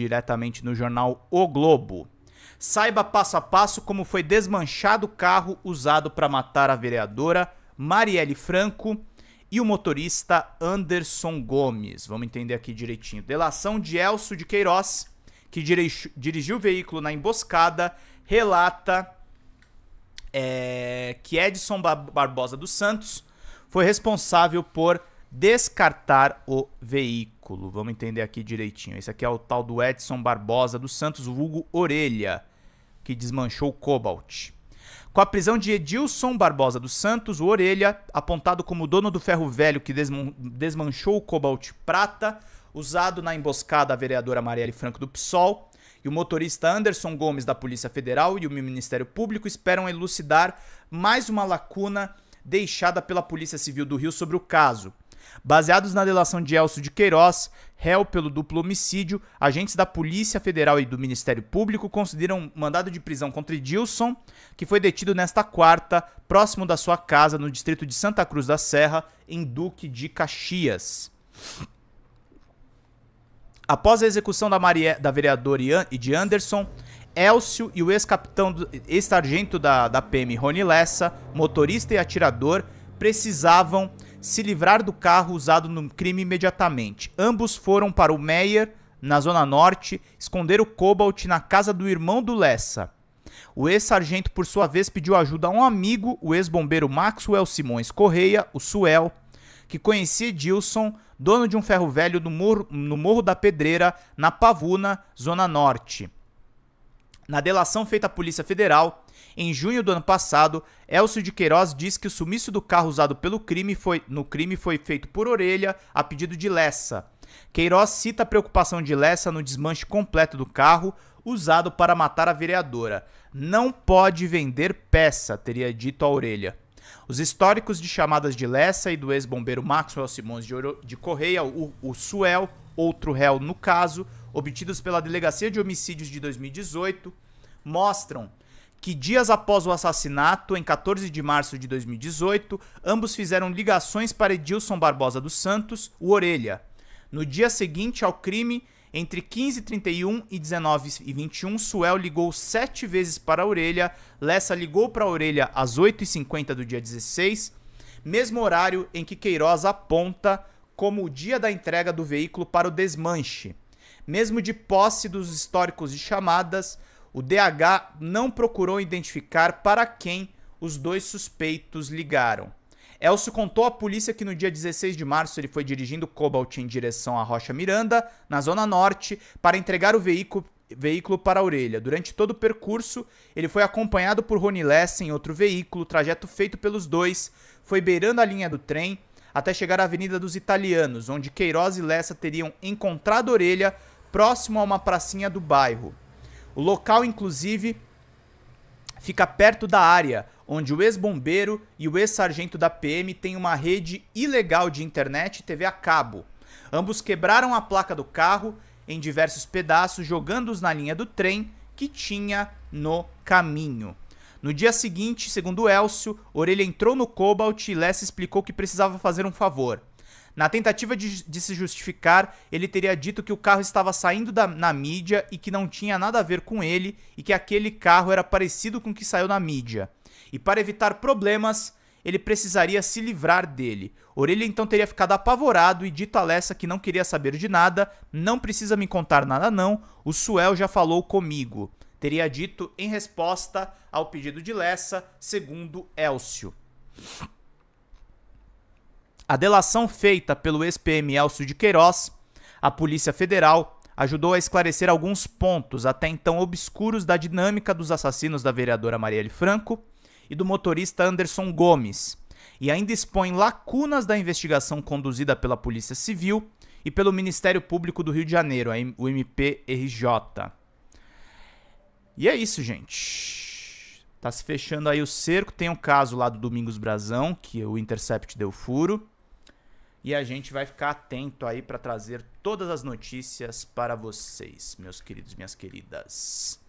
diretamente no jornal O Globo. Saiba passo a passo como foi desmanchado o carro usado para matar a vereadora Marielle Franco e o motorista Anderson Gomes. Vamos entender aqui direitinho. Delação de Elcio de Queiroz, que dirigiu o veículo na emboscada, relata é, que Edson Barbosa dos Santos foi responsável por descartar o veículo. Vamos entender aqui direitinho. Esse aqui é o tal do Edson Barbosa dos Santos, vulgo Orelha, que desmanchou o Cobalt. Com a prisão de Edilson Barbosa dos Santos, o Orelha, apontado como dono do ferro velho que desmanchou o Cobalt Prata, usado na emboscada à vereadora Marielle Franco do PSOL, e o motorista Anderson Gomes da Polícia Federal e o Ministério Público esperam elucidar mais uma lacuna deixada pela Polícia Civil do Rio sobre o caso. Baseados na delação de Elcio de Queiroz, réu pelo duplo homicídio, agentes da Polícia Federal e do Ministério Público consideram mandado de prisão contra Edilson, que foi detido nesta quarta, próximo da sua casa no distrito de Santa Cruz da Serra, em Duque de Caxias. Após a execução da, da vereadora Ian e de Anderson, Elcio e o ex-capitão, ex-sargento da... da PM Rony Lessa, motorista e atirador, precisavam se livrar do carro usado no crime imediatamente. Ambos foram para o Meyer, na Zona Norte, esconder o Cobalt na casa do irmão do Lessa. O ex-sargento, por sua vez, pediu ajuda a um amigo, o ex-bombeiro Maxwell Simões Correia, o Suel, que conhecia Edilson, dono de um ferro velho no no Morro da Pedreira, na Pavuna, Zona Norte. Na delação feita à Polícia Federal, em junho do ano passado, Elcio de Queiroz diz que o sumiço do carro usado pelo crime foi, no crime foi feito por orelha a pedido de Lessa. Queiroz cita a preocupação de Lessa no desmanche completo do carro usado para matar a vereadora. Não pode vender peça, teria dito a orelha. Os históricos de chamadas de Lessa e do ex-bombeiro Maxwell Simões de, Correia, o, o Suel, outro réu no caso, obtidos pela Delegacia de Homicídios de 2018 mostram que dias após o assassinato, em 14 de março de 2018, ambos fizeram ligações para Edilson Barbosa dos Santos, o Orelha. No dia seguinte ao crime, entre 15h31 e 19h21, Suel ligou sete vezes para a Orelha, Lessa ligou para a Orelha às 8h50 do dia 16, mesmo horário em que Queiroz aponta como o dia da entrega do veículo para o desmanche. Mesmo de posse dos históricos de chamadas, o DH não procurou identificar para quem os dois suspeitos ligaram. Elcio contou à polícia que no dia 16 de março ele foi dirigindo Cobalt em direção à Rocha Miranda, na Zona Norte, para entregar o veículo, veículo para a orelha. Durante todo o percurso, ele foi acompanhado por Rony Lessa em outro veículo. O trajeto feito pelos dois foi beirando a linha do trem até chegar à Avenida dos Italianos, onde Queiroz e Lessa teriam encontrado a orelha próximo a uma pracinha do bairro. O local, inclusive, fica perto da área onde o ex-bombeiro e o ex-sargento da PM têm uma rede ilegal de internet e TV a cabo. Ambos quebraram a placa do carro em diversos pedaços, jogando-os na linha do trem que tinha no caminho. No dia seguinte, segundo Elcio, Orelha entrou no Cobalt e Less explicou que precisava fazer um favor. Na tentativa de, de, se justificar, ele teria dito que o carro estava saindo da, na mídia e que não tinha nada a ver com ele e que aquele carro era parecido com o que saiu na mídia. E para evitar problemas, ele precisaria se livrar dele. Orelha então teria ficado apavorado e dito a Lessa que não queria saber de nada, não precisa me contar nada não, o Suel já falou comigo. Teria dito em resposta ao pedido de Lessa, segundo Elcio. A delação feita pelo ex-PM Elcio de Queiroz, a Polícia Federal, ajudou a esclarecer alguns pontos até então obscuros da dinâmica dos assassinos da vereadora Marielle Franco e do motorista Anderson Gomes, e ainda expõe lacunas da investigação conduzida pela Polícia Civil e pelo Ministério Público do Rio de Janeiro, o MPRJ. E é isso, gente. Tá se fechando aí o cerco. Tem o um caso lá do Domingos Brazão, que o Intercept deu furo. E a gente vai ficar atento aí para trazer todas as notícias para vocês, meus queridos, minhas queridas.